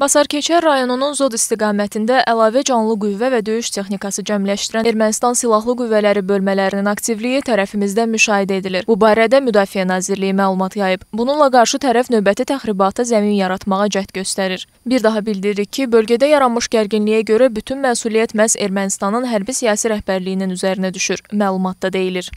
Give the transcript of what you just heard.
Basarkeçər rayonunun Zod istiqamətində əlavə canlı qüvvə və döyüş texnikası cəmləşdirən Ermənistan Silahlı Qüvvələri bölmələrinin aktivliyi tərəfimizdə müşahidə edilir. Bu barədə Müdafiə Nazirliyi məlumat yayıb. Bununla qarşı tərəf növbəti təxribata zəmin yaratmağa cəhd göstərir. Bir daha bildiririk ki, bölgədə yaranmış gərginliyə görə bütün məsuliyyət məhz Ermənistanın hərbi siyasi rəhbərliyinin üzərinə düşür. Məlumatda deyilir.